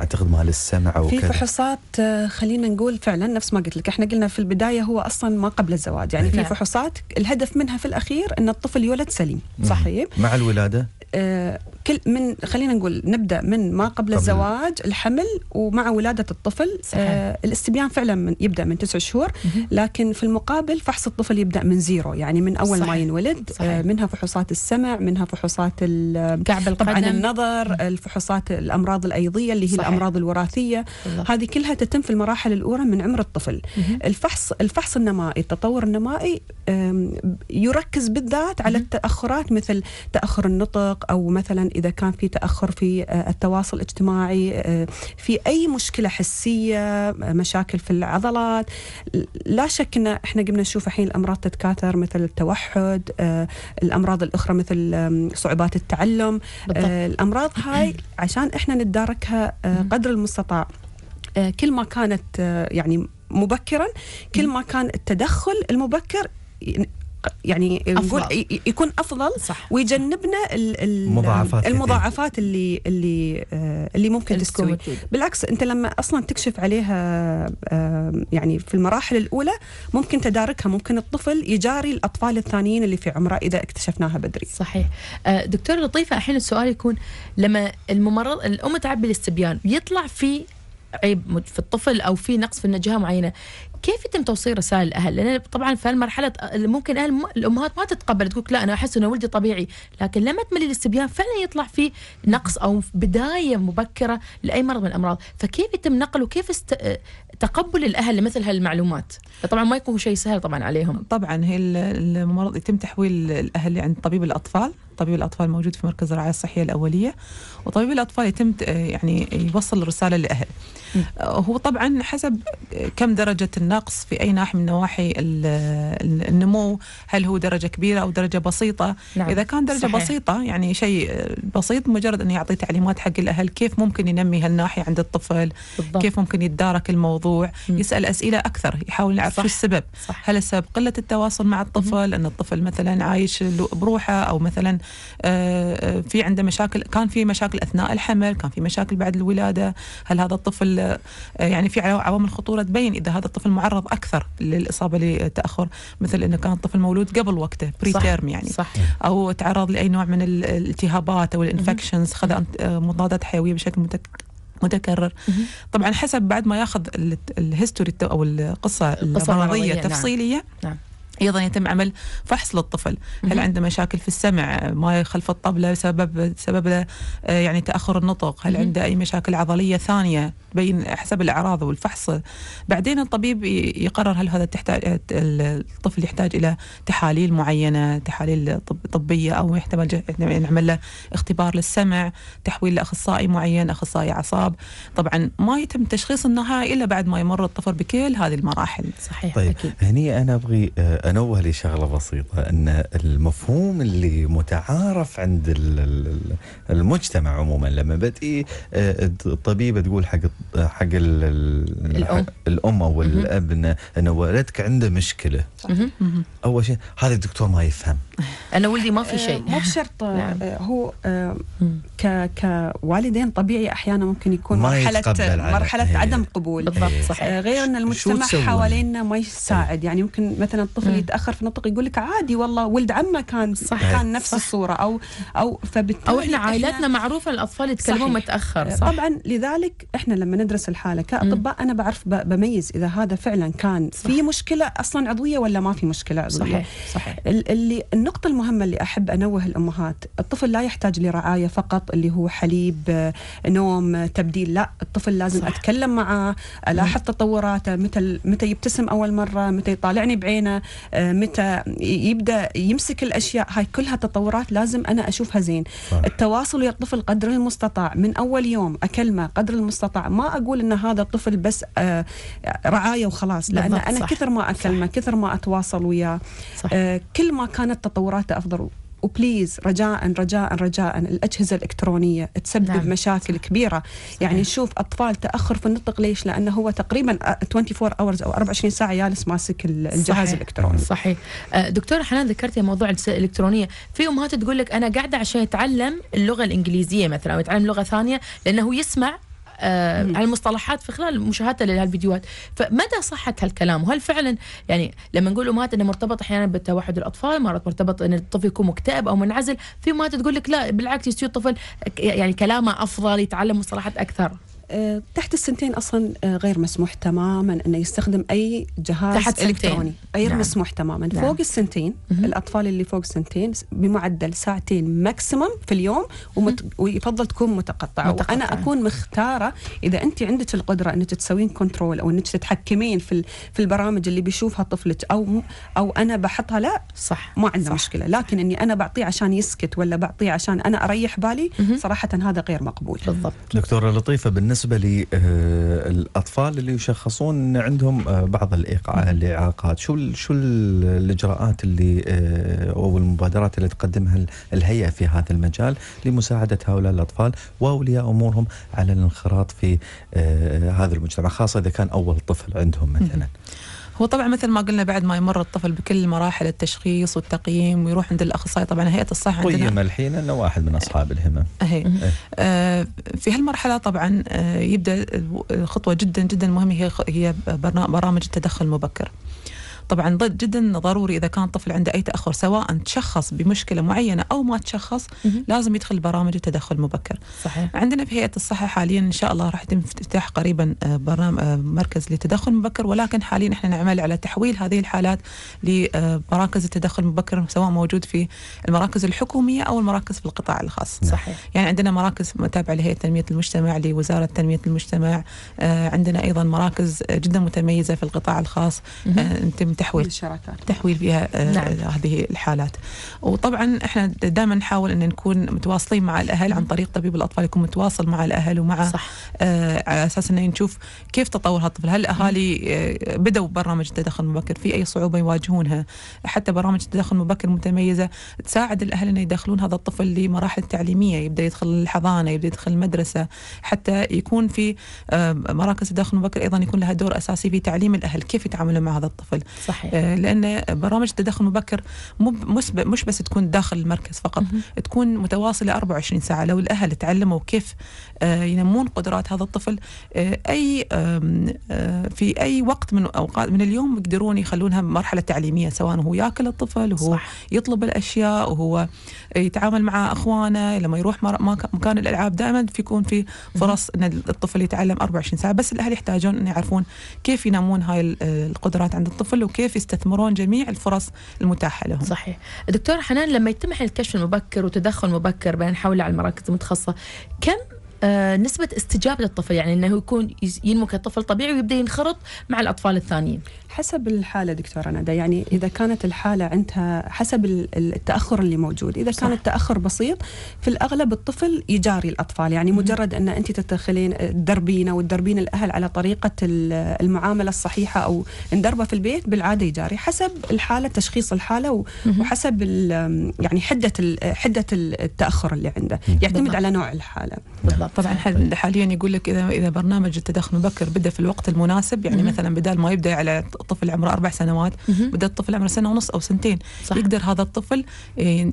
اعتقد مال السمع وكذا في فحوصات آه، خلينا نقول فعلا نفس ما قلت لك احنا قلنا في البدايه هو اصلا ما قبل الزواج يعني في نعم. فحوصات الهدف منها في الاخير ان الطفل يولد سليم صحيح مع الولاده آه، كل من خلينا نقول نبدا من ما قبل, قبل الزواج الحمل ومع ولاده الطفل آه، صحيح. آه الاستبيان فعلا من يبدا من تسع شهور لكن في المقابل فحص الطفل يبدا من زيرو يعني من اول صحيح. ما ينولد صحيح. آه منها فحوصات السمع منها فحوصات كعب القدم طبعا النظر الفحوصات الامراض الايضيه اللي هي الامراض الوراثيه الله. هذه كلها تتم في المراحل الاولى من عمر الطفل مه. الفحص الفحص النمائي التطور النمائي يركز بالذات على التاخرات مثل تاخر النطق او مثلا اذا كان في تاخر في آه، التواصل الاجتماعي آه، في اي مشكله حسيه آه، مشاكل في العضلات لا شك ان احنا قمنا نشوف الحين الامراض تتكاثر مثل التوحد الامراض الاخرى مثل صعوبات التعلم بالضبط. الامراض هاي [CLEARS THROAT] عشان احنا نتداركها آه، قدر المستطاع آه، كل ما كانت آه، يعني مبكرا كل ما كان التدخل المبكر يعني نقول أفضل. يكون افضل صح. ويجنبنا المضاعفات المضاعفات اللي اللي آه، اللي ممكن تسوي بالعكس انت لما اصلا تكشف عليها آه، يعني في المراحل الاولى ممكن تداركها ممكن الطفل يجاري الاطفال الثانيين اللي في عمره اذا اكتشفناها بدري صحيح آه، دكتور لطيفه الحين السؤال يكون لما الممرض الام تعبي الاستبيان يطلع في عيب في الطفل او في نقص في جهه معينه كيف يتم توصيل رسائل الاهل لان طبعا في هالمرحله ممكن اهل الامهات ما تتقبل تقول لا انا احس ان ولدي طبيعي لكن لما تملي الاستبيان فعلا يطلع في نقص او بدايه مبكره لاي مرض من الامراض فكيف يتم نقل وكيف است... تقبل الاهل لمثل هالمعلومات طبعا ما يكون شيء سهل طبعا عليهم طبعا هي المرض يتم تحويل الاهل عند طبيب الاطفال طبيب الاطفال موجود في مركز الرعايه الصحيه الاوليه وطبيب الاطفال يتم يعني يوصل الرساله للاهل آه، هو طبعا حسب كم درجه النقص في اي ناحيه من نواحي النمو هل هو درجه كبيره او درجه بسيطه نعم. اذا كان درجه صحيح. بسيطه يعني شيء بسيط مجرد انه يعطي تعليمات حق الاهل كيف ممكن ينمي هالناحيه عند الطفل بالضبط. كيف ممكن يتدارك الموضوع مم. يسال اسئله اكثر يحاول يعرف شو السبب صح. هل السبب قله التواصل مع الطفل مم. ان الطفل مثلا عايش بروحه او مثلا آه، آه، في عنده مشاكل كان في مشاكل اثناء الحمل كان في مشاكل بعد الولاده هل هذا الطفل آه، يعني في عوامل خطوره تبين اذا هذا الطفل معرض اكثر للاصابه لتاخر مثل انه كان الطفل مولود قبل وقته بري تيرم يعني صح. او تعرض لاي نوع من الالتهابات او الانفكشنز خذ مضادات حيويه بشكل متكرر متكرر طبعا حسب بعد ما ياخذ الهيستوري او القصه المرضيه التفصيليه نعم. نعم. ايضا يتم عمل فحص للطفل هل عنده مشاكل في السمع ما خلف الطبله سبب سبب آه، يعني تاخر النطق هل عنده اي مشاكل عضليه ثانيه تبين حسب الاعراض والفحص بعدين الطبيب يقرر هل هذا تحتاج الطفل يحتاج الى تحاليل معينه تحاليل طبيه او يحتمل نعمل له اختبار للسمع تحويل لاخصائي معين اخصائي اعصاب طبعا ما يتم تشخيص النهائي الا بعد ما يمر الطفل بكل هذه المراحل صحيح طيب أكيد. هني انا ابغي آه، انوه لشغله بسيطه ان المفهوم اللي متعارف عند المجتمع عموما لما بدي آه، الطبيبه تقول حق حق الام الام او الاب ان ولدك عنده مشكله اول شيء هذا الدكتور ما يفهم انا ولدي ما في شيء آه، مو بشرط آه، نعم. هو آه، ك كوالدين طبيعي احيانا ممكن يكون مرحله مرحله إيه. عدم قبول بالضبط إيه. صحيح غير ان المجتمع حوالينا ما يساعد إيه. يعني ممكن مثلا الطفل يتاخر في النطق يقول لك عادي والله ولد عمه كان صح كان نفس صح الصوره او او فبالتالي او احنا عائلاتنا معروفه الاطفال يتكلمون متاخر صح طبعا لذلك احنا لما ندرس الحاله كاطباء انا بعرف بميز اذا هذا فعلا كان صح. في مشكله اصلا عضويه ولا ما في مشكله عضويه صحيح صحيح اللي النقطه المهمه اللي احب انوه الامهات الطفل لا يحتاج لرعايه فقط اللي هو حليب نوم تبديل لا الطفل لازم صح. اتكلم معاه الاحظ تطوراته متى متى يبتسم اول مره متى يطالعني بعينه آه، متى يبدا يمسك الاشياء هاي كلها تطورات لازم انا اشوفها زين صح. التواصل ويا الطفل قدر المستطاع من اول يوم اكلمه قدر المستطاع ما ما اقول ان هذا الطفل بس آه، رعايه وخلاص لان انا صح. كثر ما اكلمه كثر ما اتواصل وياه آه، كل ما كانت تطوراته افضل وبليز رجاء رجاء رجاء الاجهزه الالكترونيه تسبب نعم. مشاكل صح. كبيره يعني صحيح. يعني نشوف اطفال تاخر في النطق ليش؟ لانه هو تقريبا 24 آه، اورز او 24 ساعه جالس ماسك الجهاز صحيح. الالكتروني صحيح دكتوره حنان ذكرتي موضوع الاجهزه الالكترونيه في امهات تقول لك انا قاعده عشان يتعلم اللغه الانجليزيه مثلا او يتعلم لغه ثانيه لانه يسمع على المصطلحات في خلال مشاهدتها لهالفيديوهات فمدى صحة هالكلام وهل فعلا يعني لما نقول امهات انه مرتبط احيانا بالتوحد الاطفال مرات مرتبط ان الطفل يكون مكتئب او منعزل في امهات تقول لك لا بالعكس يصير الطفل يعني كلامه افضل يتعلم مصطلحات اكثر آه، تحت السنتين اصلا آه، غير مسموح تماما انه يستخدم اي جهاز تحت الكتروني غير نعم. مسموح تماما نعم. فوق السنتين مه. الاطفال اللي فوق السنتين بمعدل ساعتين ماكسيمم في اليوم ومت... ويفضل تكون متقطعه متقطع. وانا اكون مختاره اذا انت عندك القدره انك تسوين كنترول او انك تتحكمين في ال... في البرامج اللي بيشوفها طفلك او او انا بحطها لا صح ما عندنا مشكله لكن اني انا بعطيه عشان يسكت ولا بعطيه عشان انا اريح بالي مه. صراحه هذا غير مقبول بالضبط دكتوره لطيفه بالنسبه بالنسبة للأطفال اللي يشخصون عندهم آه، بعض الإعاقات شو شو الإجراءات اللي آه، أو المبادرات اللي تقدمها الهيئة في هذا المجال لمساعدة هؤلاء الأطفال وأولياء أمورهم على الانخراط في آه، هذا المجتمع خاصة إذا كان أول طفل عندهم مثلا هو طبعا مثل ما قلنا بعد ما يمر الطفل بكل مراحل التشخيص والتقييم ويروح عند الاخصائي طبعا هيئه الصحه عندنا قيم الحين انه واحد من اصحاب الهمم اه آه في هالمرحله طبعا آه، يبدا خطوه جدا جدا مهمه هي هي برامج التدخل المبكر طبعا جدا ضروري إذا كان طفل عنده أي تأخر سواء تشخص بمشكلة معينة أو ما تشخص لازم يدخل برامج التدخل المبكر صحيح. عندنا في هيئة الصحة حاليا إن شاء الله راح يتم افتتاح قريبا آه، برنامج آه، مركز للتدخل المبكر ولكن حاليا احنا نعمل على تحويل هذه الحالات لمراكز آه، التدخل المبكر سواء موجود في المراكز الحكومية أو المراكز في القطاع الخاص نعم. صحيح. يعني عندنا مراكز متابعه لهيئة تنمية المجتمع لوزارة تنمية المجتمع عندنا أيضا مراكز جدا متميزة في القطاع الخاص يتم تحويل الشراكات تحويل فيها آه، نعم. هذه الحالات وطبعا احنا دائما نحاول ان نكون متواصلين مع الاهل عن طريق طبيب الاطفال يكون متواصل مع الاهل ومع صح. آه على اساس انه نشوف كيف تطور هالطفل هل الاهالي آه بدوا برامج التدخل المبكر في اي صعوبه يواجهونها حتى برامج التدخل المبكر متميزه تساعد الاهل انه يدخلون هذا الطفل لمراحل تعليميه يبدا يدخل الحضانه يبدا يدخل المدرسه حتى يكون في آه مراكز التدخل المبكر ايضا يكون لها دور اساسي في تعليم الاهل كيف يتعاملون مع هذا الطفل صحيح. آه، لان برامج التدخل المبكر مش بس تكون داخل المركز فقط مه. تكون متواصله 24 ساعه لو الاهل تعلموا كيف آه، ينمون قدرات هذا الطفل آه، اي في اي وقت من اوقات من اليوم يقدرون يخلونها مرحله تعليميه سواء هو ياكل الطفل وهو صح. يطلب الاشياء وهو يتعامل مع اخوانه لما يروح مكان الالعاب دائما يكون في فرص ان الطفل يتعلم 24 ساعه بس الاهل يحتاجون ان يعرفون كيف ينمون هاي القدرات عند الطفل كيف يستثمرون جميع الفرص المتاحة لهم صحيح دكتور حنان لما يتم الكشف المبكر وتدخل مبكر بين حول على المراكز المتخصصة كم آه، نسبه استجابه الطفل يعني انه يكون ينمو كطفل طبيعي ويبدا ينخرط مع الاطفال الثانيين حسب الحاله دكتوره ندى يعني اذا كانت الحاله عندها حسب التاخر اللي موجود اذا كان التاخر بسيط في الاغلب الطفل يجاري الاطفال يعني مجرد ان انت تتدخلين تدربينه آه، وتدربين الاهل على طريقه المعامله الصحيحه او ندربه في البيت بالعاده يجاري حسب الحاله تشخيص الحاله وحسب يعني حده حده التاخر اللي عنده يعتمد على نوع الحاله بالضبط طبعا طيب. حاليا يقول لك اذا اذا برنامج التدخل المبكر بدا في الوقت المناسب يعني مم. مثلا بدال ما يبدا على طفل عمره اربع سنوات مم. بدا الطفل عمره سنه ونص او سنتين صح. يقدر هذا الطفل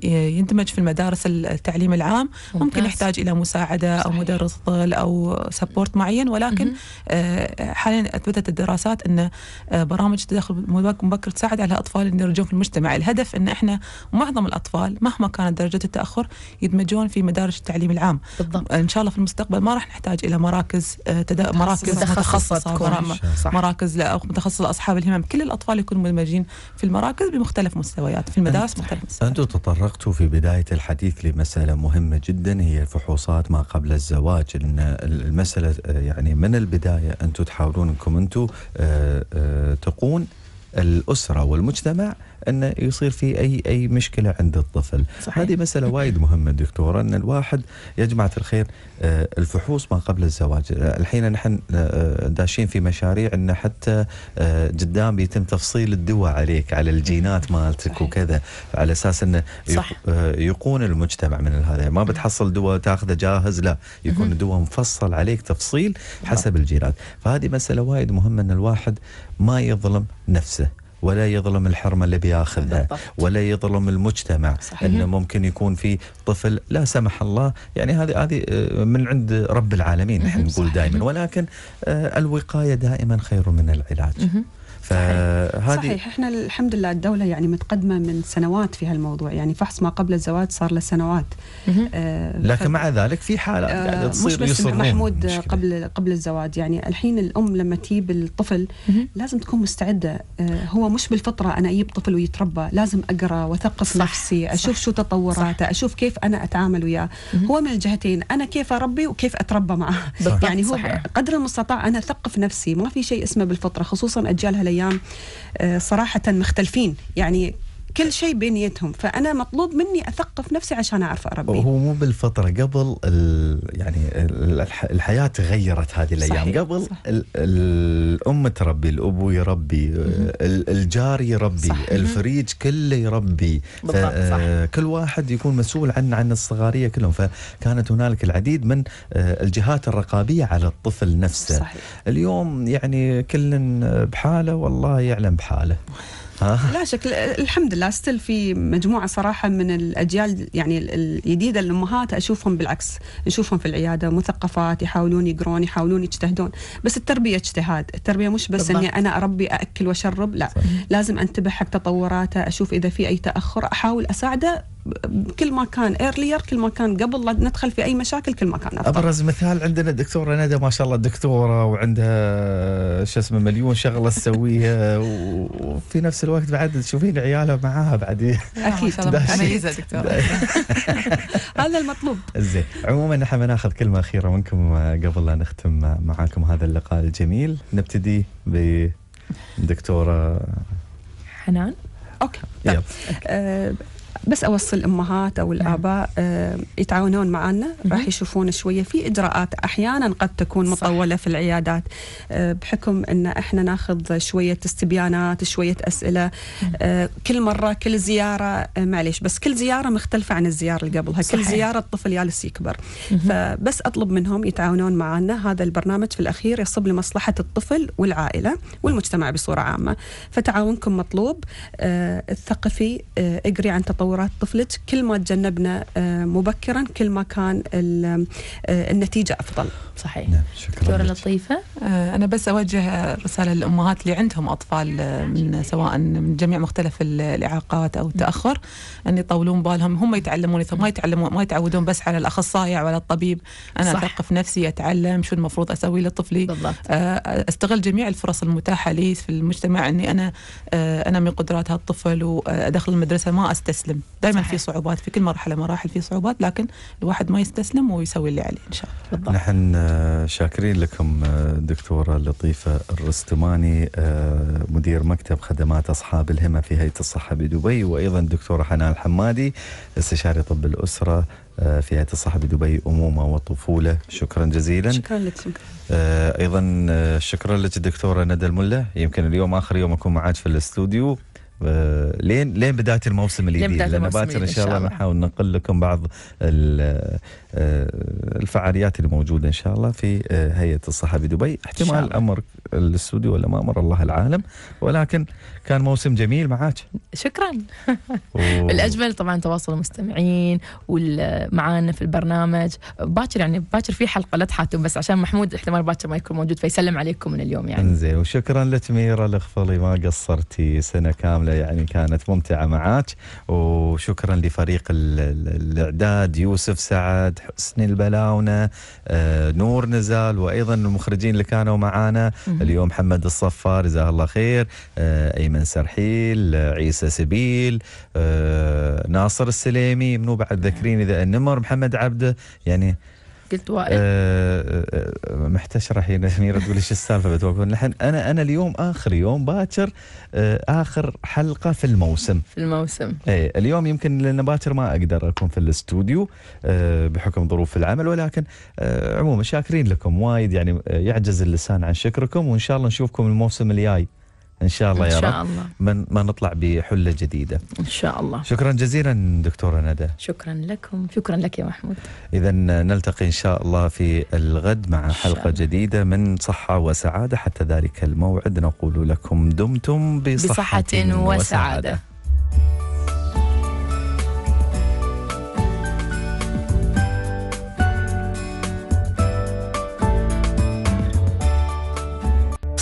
يندمج في المدارس التعليم العام ممتاز. ممكن يحتاج الى مساعده صحيح. او مدرس طفل او سبورت معين ولكن مم. آه، حاليا اثبتت الدراسات ان آه، برامج التدخل المبكر تساعد على الاطفال اللي يرجون في المجتمع الهدف ان احنا معظم الاطفال مهما كانت درجه التاخر يدمجون في مدارس التعليم العام بالضبط. ان شاء الله في المستقبل ما راح نحتاج الى مراكز آه، تدا... مراكز متخصصه مراكز لا متخصصه لاصحاب الهمم كل الاطفال يكونوا مدمجين في المراكز بمختلف مستويات في المدارس مختلف مستويات انتم تطرقتوا في بدايه الحديث لمساله مهمه جدا هي الفحوصات ما قبل الزواج ان المساله آه، يعني من البدايه انتم تحاولون انكم انتم آه، تقون الاسره والمجتمع انه يصير في اي اي مشكله عند الطفل صحيح. هذه مساله وايد مهمه دكتوره ان الواحد يا جماعه الخير آه، الفحوص ما قبل الزواج الحين نحن آه، آه، داشين في مشاريع ان حتى قدام يتم تفصيل الدواء عليك على الجينات مالتك وكذا على اساس انه يقون المجتمع من هذا ما بتحصل دواء تاخذه جاهز لا يكون الدواء مفصل عليك تفصيل حسب الجينات فهذه مساله وايد مهمه ان الواحد ما يظلم نفسه ولا يظلم الحرمه اللي بياخذها ولا يظلم المجتمع صحيح. انه ممكن يكون في طفل لا سمح الله يعني هذه هذه آه، من عند رب العالمين نحن نقول دائما ولكن آه، الوقايه دائما خير من العلاج صحيح احنا الحمد لله الدوله يعني متقدمه من سنوات في هالموضوع يعني فحص ما قبل الزواج صار له سنوات آه لكن مع ذلك في حالات آه يعني تصير مش بس محمود مشكلة. قبل قبل الزواج يعني الحين الام لما تجيب الطفل لازم تكون مستعده آه هو مش بالفطره انا اجيب طفل ويتربى لازم اقرا واثقف نفسي اشوف شو تطوراته اشوف كيف انا اتعامل وياه هو من الجهتين انا كيف اربي وكيف اتربى معه يعني هو صحيح. قدر المستطاع انا اثقف نفسي ما في شيء اسمه بالفطره خصوصا اجيال هالايام الايام آه، صراحه مختلفين يعني كل شيء بنيتهم فانا مطلوب مني اثقف نفسي عشان اعرف اربي هو مو بالفتره قبل ال يعني الحياه تغيرت هذه الايام صحيح قبل صح. ال الام تربي الابو يربي الجار يربي صح. الفريج كله يربي كل واحد يكون مسؤول عن عن الصغاريه كلهم فكانت هنالك العديد من آه، الجهات الرقابيه على الطفل نفسه صحيح. اليوم يعني كل بحاله والله يعلم بحاله لا شك الحمد لله ستيل في مجموعه صراحه من الاجيال يعني الجديده الامهات اشوفهم بالعكس نشوفهم في العياده مثقفات يحاولون يقرون يحاولون يجتهدون بس التربيه اجتهاد التربيه مش بس اني انا اربي اكل واشرب لا صحيح. لازم انتبه حق تطوراته اشوف اذا في اي تاخر احاول اساعده كل ما كان ايرلير كل ما كان قبل لا ندخل في اي مشاكل كل ما كان افضل ابرز مثال عندنا الدكتوره ندى ما شاء الله دكتوره وعندها شو اسمه مليون شغله تسويها وفي نفس الوقت بعد تشوفين عيالها معاها بعد اكيد مميزه دكتوره [LAUGHS] هذا المطلوب زين عموما احنا بناخذ كلمه اخيره منكم آه، قبل لا نختم آه، معاكم هذا اللقاء الجميل نبتدي بالدكتوره حنان اوكي طيب. يلا آه، بس اوصل الامهات او الاباء آه، يتعاونون معنا راح يشوفون شويه في اجراءات احيانا قد تكون مطوله في العيادات آه، بحكم ان احنا ناخذ شويه استبيانات شويه اسئله آه، كل مره كل زياره معليش بس كل زياره مختلفه عن الزياره اللي قبلها صحيح. كل زياره الطفل يالس يكبر فبس اطلب منهم يتعاونون معنا هذا البرنامج في الاخير يصب لمصلحه الطفل والعائله والمجتمع بصوره عامه فتعاونكم مطلوب اتثقفي اقري عن تطور تطورات طفلك كل ما تجنبنا آه، مبكرا كل ما كان آه، النتيجه افضل صحيح نعم شكرا دكتوره لطيفه آه، أنا بس أوجه رسالة للأمهات اللي عندهم أطفال آه، من سواء من جميع مختلف الإعاقات أو التأخر أن يطولون بالهم هم يتعلمون ما يتعلمون ما يتعودون بس على الأخصائي أو على الطبيب أنا صح. أثقف نفسي أتعلم شو المفروض أسوي لطفلي بالضبط. آه، أستغل جميع الفرص المتاحة لي في المجتمع أني أنا أنا من قدرات هالطفل وأدخل المدرسة ما أستسلم دائما في صعوبات في كل مرحلة مراحل في صعوبات لكن الواحد ما يستسلم ويسوي اللي عليه إن شاء الله بالضبط. نحن شاكرين لكم الدكتورة لطيفة الرستماني آه، مدير مكتب خدمات أصحاب الهمة في هيئة الصحة بدبي وأيضا الدكتورة حنان الحمادي استشاري طب الأسرة آه، في هيئة الصحة بدبي أمومة وطفولة شكرا جزيلا شكرا لك آه، أيضا شكرا لك الدكتورة ندى الملة يمكن اليوم آخر يوم أكون معك في الاستوديو آه، لين لين بدايه الموسم الجديد لان باكر ان شاء الله نحاول ننقل لكم بعض آه، الفعاليات اللي موجوده ان شاء الله في آه، هيئه الصحه بدبي احتمال امر الاستوديو ولا ما امر الله العالم ولكن كان موسم جميل معك شكرا [LAUGHS] الاجمل طبعا تواصل المستمعين معانا في البرنامج باكر يعني باكر في حلقه لا تحاتم بس عشان محمود احتمال باكر ما يكون موجود فيسلم عليكم من اليوم يعني انزين وشكرا لتميره الاخفلي ما قصرتي سنه كامله يعني كانت ممتعه معك وشكرا لفريق الاعداد يوسف سعد حسن البلاونه آه، نور نزال وايضا المخرجين اللي كانوا معانا اليوم محمد الصفار جزاه الله خير آه، ايمن من سرحيل عيسى سبيل آه، ناصر السليمي منو بعد ذاكرين اذا النمر محمد عبده يعني قلت آه، وائل آه،, أه محتشره هنا [LAUGHS] يعني تقول ايش السالفه بتوقفون نحن انا انا اليوم اخر يوم باكر اخر حلقه في الموسم في الموسم اي اليوم يمكن لان باكر ما اقدر اكون في الاستوديو أه بحكم ظروف العمل ولكن أه عموما شاكرين لكم وايد يعني يعجز اللسان عن شكركم وان شاء الله نشوفكم الموسم الجاي ان شاء الله يا رب ان شاء الله من ما نطلع بحله جديده ان شاء الله شكرا جزيلا دكتوره ندى شكرا لكم شكرا لك يا محمود اذا نلتقي ان شاء الله في الغد مع حلقه جديده من صحه وسعاده حتى ذلك الموعد نقول لكم دمتم بصحه, بصحة وسعاده, وسعادة.